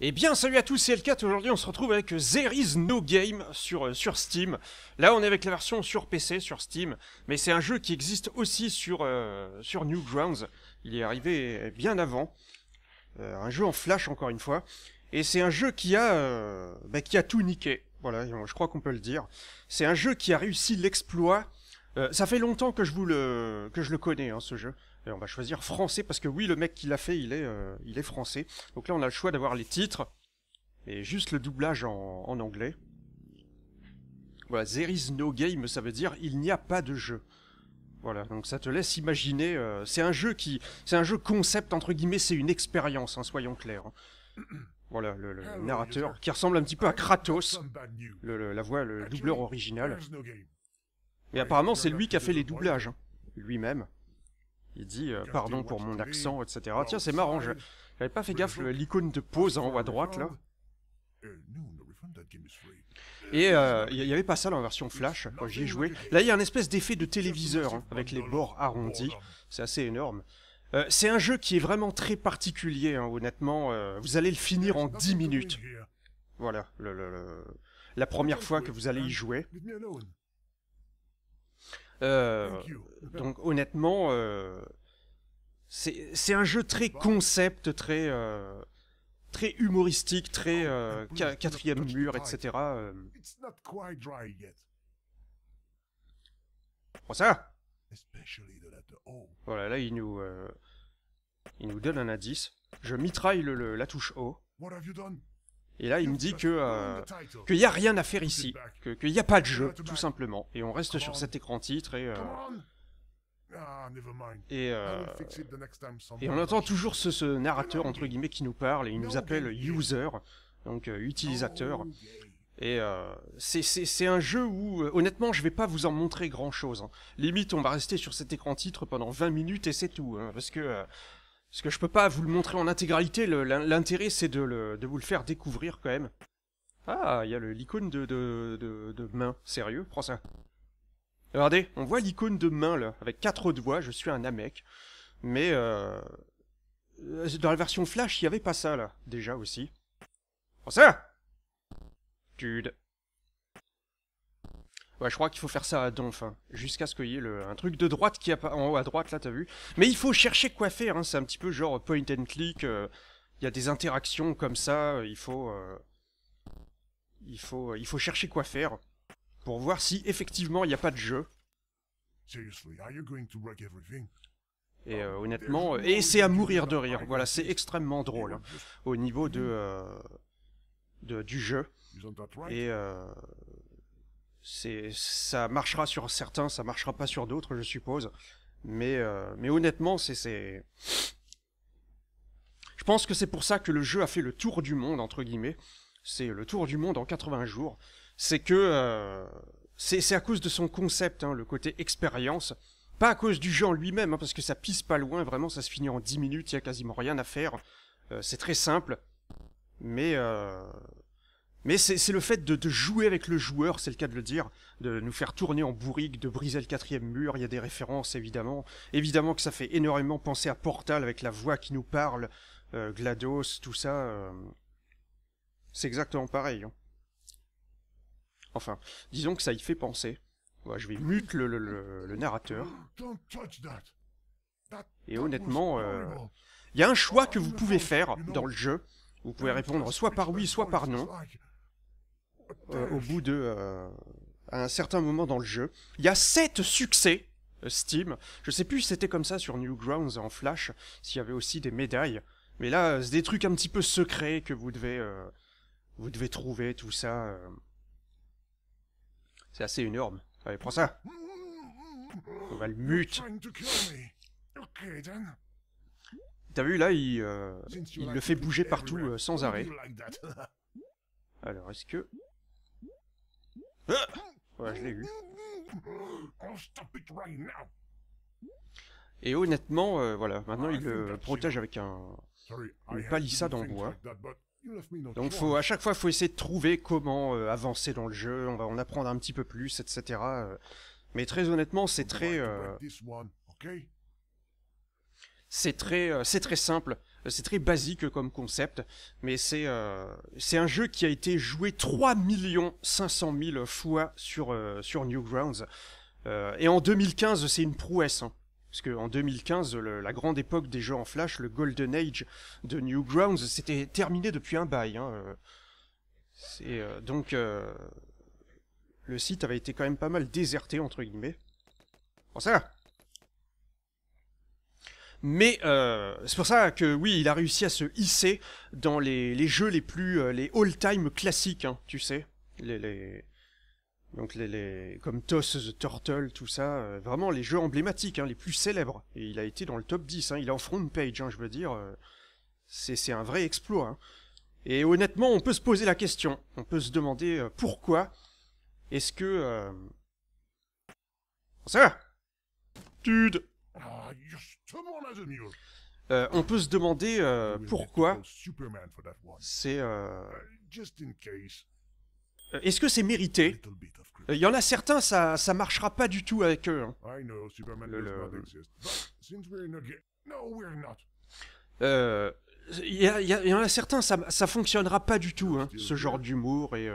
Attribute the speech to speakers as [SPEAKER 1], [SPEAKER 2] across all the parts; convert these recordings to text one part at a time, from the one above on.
[SPEAKER 1] Eh bien salut à tous, c'est l 4 aujourd'hui on se retrouve avec euh, There is no game euh, sur, Steam. Là on est avec la version sur PC, sur Steam, mais c'est un jeu qui existe aussi sur, euh, sur Newgrounds. Il est arrivé bien avant. un jeu en flash encore une fois. Et c'est un jeu qui a, bah, qui a tout niqué. Voilà, je crois qu'on peut le dire. C'est un jeu qui a réussi l'exploit. ça fait longtemps que je, vous le, que je le connais, hein, ce jeu on va choisir français parce que oui, le mec qui l'a fait, il est, euh, il est français. Donc là, on a le choix d'avoir les titres et juste le doublage en, anglais. Voilà, there is no game, ça veut dire il n'y a pas de jeu. Voilà, donc ça te laisse imaginer. Euh, c'est un jeu qui, c'est un jeu concept entre guillemets, c'est une expérience, hein, soyons clairs. Hein. Voilà, le, ah narrateur qui ressemble un petit peu à Kratos, le, la voix, le doubleur original. Et apparemment, c'est lui qui a fait les doublages, hein, lui-même. Il dit euh, pardon pour mon accent, etc. Oh, Tiens, c'est marrant, j'avais pas fait gaffe l'icône de pause en haut à droite là. Euh, et euh, il n'y avait pas ça dans la version Flash quand j'y ai joué. Là, il y a un espèce d'effet de téléviseur hein, avec les bords arrondis. C'est assez énorme. c'est un jeu qui est vraiment très particulier, hein, honnêtement. vous allez le finir en 10 minutes. Voilà, la première fois que vous allez y jouer. Euh, donc honnêtement, euh, c'est un jeu très concept, très, euh, très humoristique, très oh, quatrième mur, etc.
[SPEAKER 2] Prends
[SPEAKER 1] ça Voilà, oh là il nous, il nous donne un indice. Je mitraille la touche O. Et là, il me dit que euh, qu'il n'y a rien à faire ici, qu'il n'y a pas de jeu, tout simplement. Et on reste sur cet écran titre et... Euh,
[SPEAKER 2] et, euh, et, on entend toujours
[SPEAKER 1] ce, ce, narrateur, entre guillemets, qui nous parle, et il nous appelle user, donc euh, utilisateur. Et euh, c'est un jeu où, honnêtement, je vais pas vous en montrer grand-chose. Hein. Limite, on va rester sur cet écran titre pendant 20 minutes et c'est tout. Hein, parce que parce que je peux pas vous le montrer en intégralité, l'intérêt c'est de, vous le faire découvrir quand même. Ah, il y a l'icône de, de, de, de main, sérieux, prends ça. Regardez, on voit l'icône de main là, avec quatre voix, je suis un amec. Mais euh, dans la version Flash, il y avait pas ça là, déjà aussi. Prends ça Dude. Ouais, je crois qu'il faut faire ça à donf, hein, jusqu'à ce qu'il y ait un truc de droite qui a pas... en haut à droite, là, t'as vu Mais il faut chercher quoi faire, hein, c'est un petit peu genre point and click, euh, il y a des interactions comme ça, euh, il faut, euh, il faut... il faut chercher quoi faire, pour voir si effectivement il n'y a pas de jeu. Et oh, honnêtement, et c'est à mourir de rire, voilà, c'est extrêmement drôle, hein, au niveau de, mm-hmm. de, du jeu, et c'est ça marchera sur certains, ça marchera pas sur d'autres, je suppose. Mais euh, mais honnêtement, c'est c'est je pense que c'est pour ça que le jeu a fait le tour du monde entre guillemets. C'est le tour du monde en 80 jours. C'est que euh, c'est à cause de son concept, hein, le côté expérience. Pas à cause du jeu en lui-même, hein, parce que ça pisse pas loin, vraiment, ça se finit en 10 minutes, il y a quasiment rien à faire. Euh, c'est très simple. Mais mais c'est le fait de, jouer avec le joueur, c'est le cas de le dire, de nous faire tourner en bourrique, de briser le quatrième mur, il y a des références évidemment. Évidemment que ça fait énormément penser à Portal avec la voix qui nous parle, euh, GLaDOS, tout ça. Euh. C'est exactement pareil. Hein. Enfin, disons que ça y fait penser. je vais mute le, narrateur. Oh, Et honnêtement, euh, il y a un choix que oh, vous pouvez faire dans le jeu. Vous pouvez répondre soit par oui, soit par non. Euh, au bout de... Euh, à un certain moment dans le jeu. Il y a 7 succès euh, Steam. Je sais plus si c'était comme ça sur Newgrounds en Flash, s'il y avait aussi des médailles. Mais là, c'est des trucs un petit peu secrets que vous devez... vous devez trouver, tout ça. C'est assez énorme. Allez, prends ça. On va le mute. T'as vu, là, il, il le fait bouger partout sans arrêt. Alors, est-ce que... Ouais, je l'ai eu. Et honnêtement, euh, voilà, maintenant il le protège avec un, palissade en bois. Donc faut, à chaque fois, il faut essayer de trouver comment euh, avancer dans le jeu, on va en apprendre un petit peu plus, etc. Mais très honnêtement, c'est très... Euh, c'est très, c'est très simple. Euh, c'est très basique comme concept, mais c'est euh, un jeu qui a été joué 3 500 000 fois sur, euh, sur Newgrounds. et en 2015, c'est une prouesse. Hein. parce qu'en 2015, la grande époque des jeux en flash, le Golden Age de Newgrounds, c'était terminé depuis un bail. Hein. donc, le site avait été quand même pas mal déserté, entre guillemets. Bon, ça va mais euh, c'est pour ça que oui, il a réussi à se hisser dans les, jeux les plus euh, les all-time classiques, hein, tu sais, les, les... donc les, les, comme Toss the Turtle, tout ça, euh, vraiment les jeux emblématiques, hein, les plus célèbres. Et il a été dans le top 10, hein, il est en front page, hein, je veux dire, euh, c'est un vrai exploit. Et honnêtement, on peut se poser la question, on peut se demander pourquoi est-ce que ça. Dude. Ah, euh, on peut se demander euh, pourquoi c'est... Euh, est-ce que c'est mérité Il y en a certains, ça, ne marchera pas du tout avec eux. Il hein. y, il y, en a certains, ça, ne fonctionnera pas du tout, hein, ce genre d'humour et,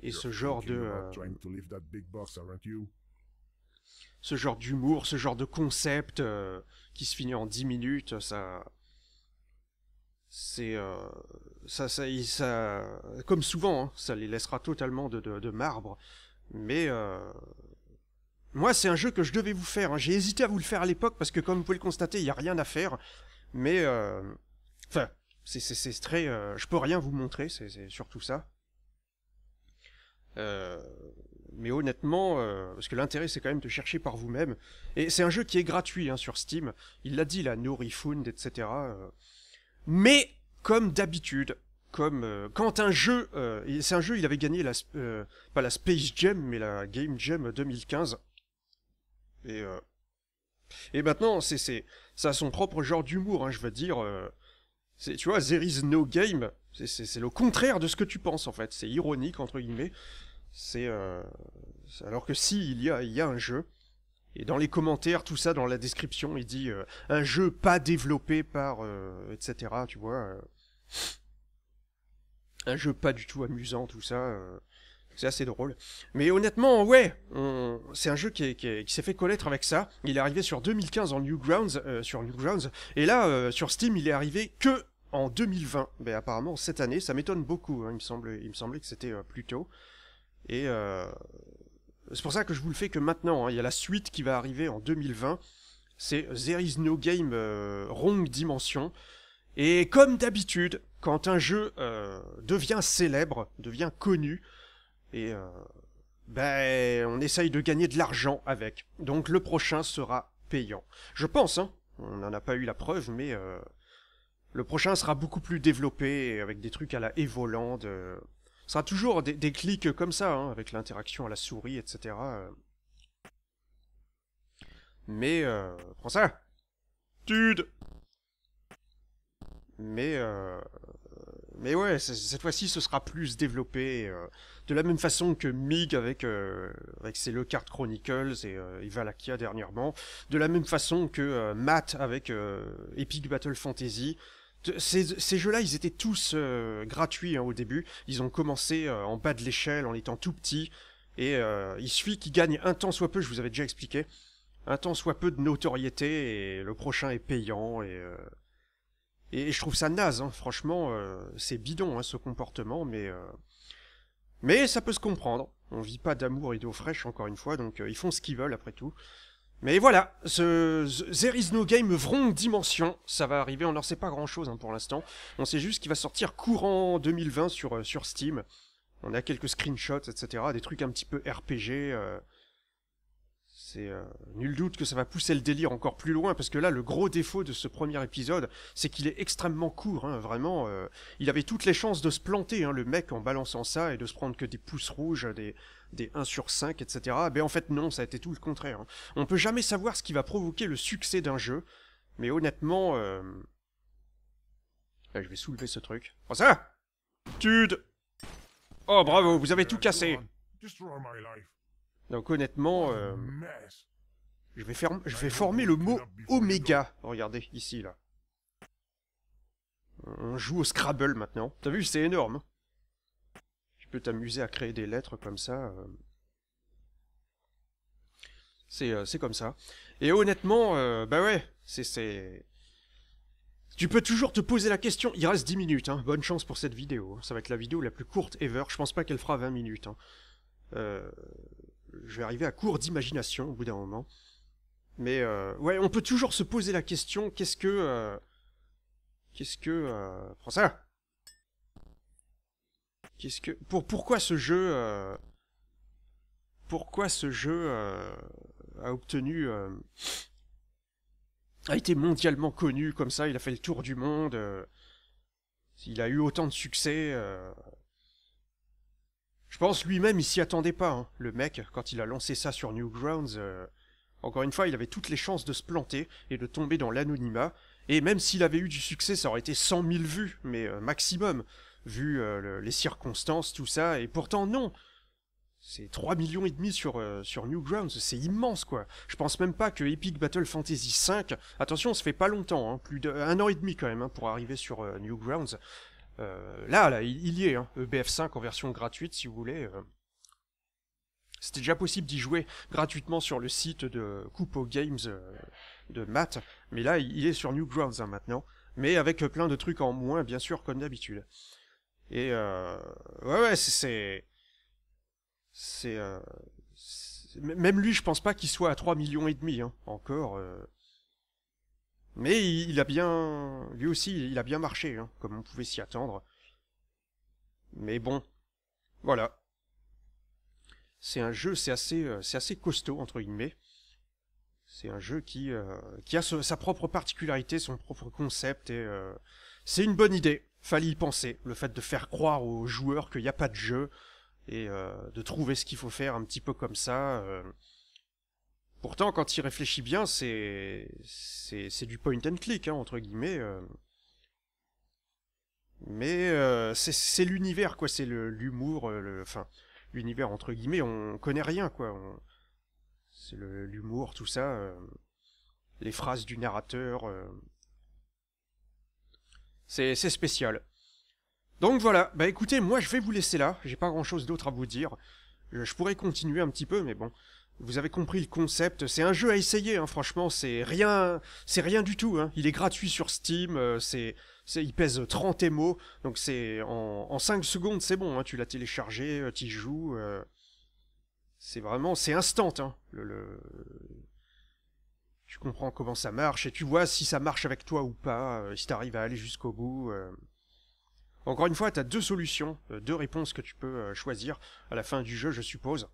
[SPEAKER 1] et ce genre de ce genre d'humour, ce genre de concept euh, qui se finit en 10 minutes, ça c'est euh, ça, ça, ça, comme souvent, hein, ça les laissera totalement de, de, marbre. Mais euh, moi, c'est un jeu que je devais vous faire. Hein. J'ai hésité à vous le faire à l'époque parce que, comme vous pouvez le constater, il n'y a rien à faire. Mais enfin, c'est très, je peux rien vous montrer, c'est surtout ça mais honnêtement, euh, parce que l'intérêt c'est quand même de chercher par vous-même. Et c'est un jeu qui est gratuit hein, sur Steam. Il l'a dit, la refund, etc. Euh. Mais comme d'habitude, comme euh, quand un jeu, c'est un jeu, il avait gagné la pas la Space Gem, mais la Game Gem 2015. Et et maintenant, c'est c'est ça a son propre genre d'humour, hein, je veux dire. c'est tu vois, there is no game. C'est le contraire de ce que tu penses en fait. C'est ironique entre guillemets. Euh, c'est alors que si il y a, un jeu. Et dans les commentaires, tout ça, dans la description, il dit euh, un jeu pas développé par euh, etc. Tu vois, un jeu pas du tout amusant, tout ça. C'est assez drôle. Mais honnêtement, ouais, c'est un jeu qui, s'est fait connaître avec ça. Il est arrivé sur 2015 en Newgrounds, sur Newgrounds. Et là, sur Steam, il est arrivé que en 2020. Mais ben, apparemment, cette année, ça m'étonne beaucoup. Hein. Il, me semble, il semblait que c'était plutôt plus tôt. Et euh, c'est pour ça que je vous le fais que maintenant. Hein. Il y a la suite qui va arriver en 2020. C'est There is no game euh, wrong dimension. Et comme d'habitude, quand un jeu euh, devient célèbre, devient connu, et ben, on essaye de gagner de l'argent avec. Donc le prochain sera payant. Je pense, hein. On n'en a pas eu la preuve, mais le prochain sera beaucoup plus développé avec des trucs à la Evoland sera toujours des, clics comme ça, hein, avec l'interaction à la souris, etc. Mais, euh, prends ça Tude Mais, euh, mais ouais, cette fois-ci, ce sera plus développé, euh, de la même façon que Mig avec, euh, avec ses Card Chronicles et, euh, et, dernièrement, de la même façon que Matt avec Epic Battle Fantasy, ces, jeux-là, ils étaient tous euh, gratuits hein, au début. Ils ont commencé euh, en bas de l'échelle, en étant tout petits. Et euh, il suffit qu'ils gagnent un temps soit peu, je vous avais déjà expliqué, un temps soit peu de notoriété, et le prochain est payant. Et, et, je trouve ça naze, hein. franchement, c'est bidon hein, ce comportement, mais, mais ça peut se comprendre. On vit pas d'amour et d'eau fraîche, encore une fois, donc ils font ce qu'ils veulent après tout. Mais voilà, ce, There is no game Vrong Dimension, ça va arriver, on n'en sait pas grand chose hein, pour l'instant. On sait juste qu'il va sortir courant 2020 sur, euh, sur Steam. On a quelques screenshots, etc. Des trucs un petit peu RPG. Euh. C'est euh, nul doute que ça va pousser le délire encore plus loin, parce que là, le gros défaut de ce premier épisode, c'est qu'il est extrêmement court, hein, vraiment. Euh. il avait toutes les chances de se planter, hein, le mec, en balançant ça, et de se prendre que des pouces rouges, des, des 1 sur 5, etc. Eh ben en fait non, ça a été tout le contraire. Hein. On peut jamais savoir ce qui va provoquer le succès d'un jeu, mais honnêtement... Euh, ah, je vais soulever ce truc. Oh ça Tude Oh bravo, vous avez tout cassé Donc honnêtement... Euh, je vais, faire... je vais former le mot Oméga. Regardez, ici, là. On joue au Scrabble maintenant. T'as vu, c'est énorme. Hein tu peux t'amuser à créer des lettres comme ça. Euh. Euh, c'est comme ça. Et honnêtement, euh, bah ouais, c'est... Tu peux toujours te poser la question. Il reste 10 minutes, hein. bonne chance pour cette vidéo. Hein. Ça va être la vidéo la plus courte ever. Je pense pas qu'elle fera 20 minutes. Hein. je vais arriver à court d'imagination au bout d'un moment. Mais ouais, on peut toujours se poser la question, qu'est-ce que... Qu'est-ce que... prends ça Qu'est-ce que pour pourquoi ce jeu euh, pourquoi ce jeu euh, a obtenu euh, a été mondialement connu comme ça, il a fait le tour du monde, il a eu autant de succès. je pense lui-même il s'y attendait pas. Hein, le mec quand il a lancé ça sur Newgrounds, encore une fois il avait toutes les chances de se planter et de tomber dans l'anonymat. Et même s'il avait eu du succès, ça aurait été 100 000 vues, mais maximum vu euh, les circonstances, tout ça, et pourtant non c'est 3 millions et demi sur, euh, sur Newgrounds, c'est immense quoi. Je pense même pas que Epic Battle Fantasy V, attention, ça fait pas longtemps, hein, plus d'un an et demi quand même hein, pour arriver sur euh, Newgrounds. là, là, il, y est, hein, EBF5 en version gratuite si vous voulez. C'était déjà possible d'y jouer gratuitement sur le site de Coupo Games de Matt, mais là, il est sur Newgrounds hein, maintenant, mais avec plein de trucs en moins bien sûr comme d'habitude. Et euh, ouais, ouais, c'est. C'est. Euh, même lui, je pense pas qu'il soit à 3 millions et demi, hein, encore. Euh. Mais il, a bien. Lui aussi, il a bien marché, hein, comme on pouvait s'y attendre. Mais bon. Voilà. C'est un jeu, c'est assez, c'est assez costaud, entre guillemets. C'est un jeu qui, qui a sa propre particularité, son propre concept, et c'est une bonne idée fallait y penser. Le fait de faire croire aux joueurs qu'il n'y a pas de jeu et euh, de trouver ce qu'il faut faire un petit peu comme ça. Euh. Pourtant, quand il réfléchit bien, c'est c'est du point and click hein, entre guillemets. Euh. Mais c'est l'univers quoi, c'est l'humour, le enfin l'univers entre guillemets, on connaît rien quoi. C'est l'humour, tout ça, les phrases du narrateur. C'est spécial. Donc voilà, bah écoutez, moi je vais vous laisser là, j'ai pas grand chose d'autre à vous dire. Je, pourrais continuer un petit peu, mais bon, vous avez compris le concept, c'est un jeu à essayer, hein. franchement, c'est rien c'est rien du tout, hein. il est gratuit sur Steam, euh, c'est il pèse 30 émo, donc c'est en, en 5 secondes, c'est bon, hein. tu l'as téléchargé, euh, tu y joues, euh. c'est vraiment, c'est instant, le, tu comprends comment ça marche et tu vois si ça marche avec toi ou pas, euh, si t'arrives à aller jusqu'au bout. Euh. Encore une fois, t'as deux solutions, euh, deux réponses que tu peux choisir à la fin du jeu, je suppose.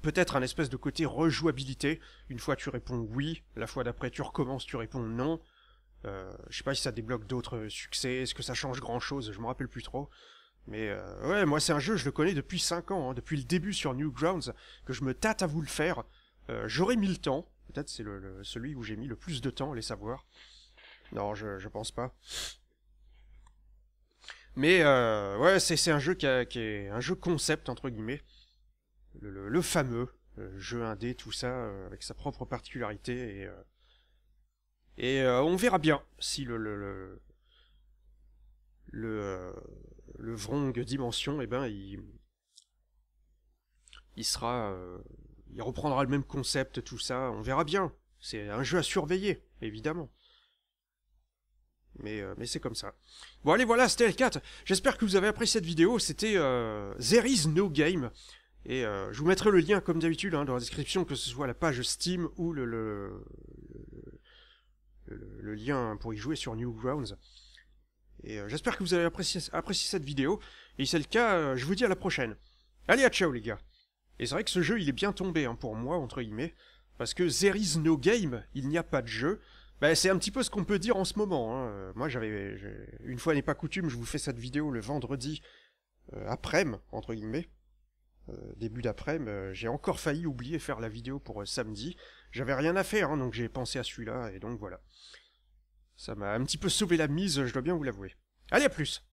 [SPEAKER 1] Peut-être un espèce de côté rejouabilité. Une fois tu réponds oui, la fois d'après tu recommences, tu réponds non. je sais pas si ça débloque d'autres succès, est-ce que ça change grand chose, je me rappelle plus trop. Mais ouais, moi c'est un jeu, je le connais depuis 5 ans, hein, depuis le début sur Newgrounds, que je me tâte à vous le faire. J'aurais mis le temps, c'est celui où j'ai mis le plus de temps à les savoir. Non, je, pense pas. Mais euh, ouais, c'est un jeu qui, est un jeu concept entre guillemets, le, fameux euh, jeu indé, tout ça, euh, avec sa propre particularité et on verra bien si le le le, Vrong Dimension, eh ben il il sera il reprendra le même concept, tout ça, on verra bien. C'est un jeu à surveiller, évidemment. Mais, euh, mais c'est comme ça. Bon allez, voilà, c'était l 4. J'espère que vous avez apprécié cette vidéo. C'était euh, There is no game. Et euh, je vous mettrai le lien, comme d'habitude, hein, dans la description, que ce soit la page Steam ou le, le, lien pour y jouer sur Newgrounds. Et j'espère que vous avez apprécié, apprécié, cette vidéo. Et si c'est le cas, je vous dis à la prochaine. Allez, à ciao les gars et c'est vrai que ce jeu, il est bien tombé, hein, pour moi, entre guillemets, parce que there is no game, il n'y a pas de jeu. Ben c'est un petit peu ce qu'on peut dire en ce moment. Hein. Euh, moi, j'avais, une fois n'est pas coutume, je vous fais cette vidéo le vendredi euh, après-midi, entre guillemets. Euh, début d'après-midi, j'ai encore failli oublier faire la vidéo pour samedi. J'avais rien à faire, hein, donc j'ai pensé à celui-là, et donc voilà. Ça m'a un petit peu sauvé la mise, je dois bien vous l'avouer. Allez, à plus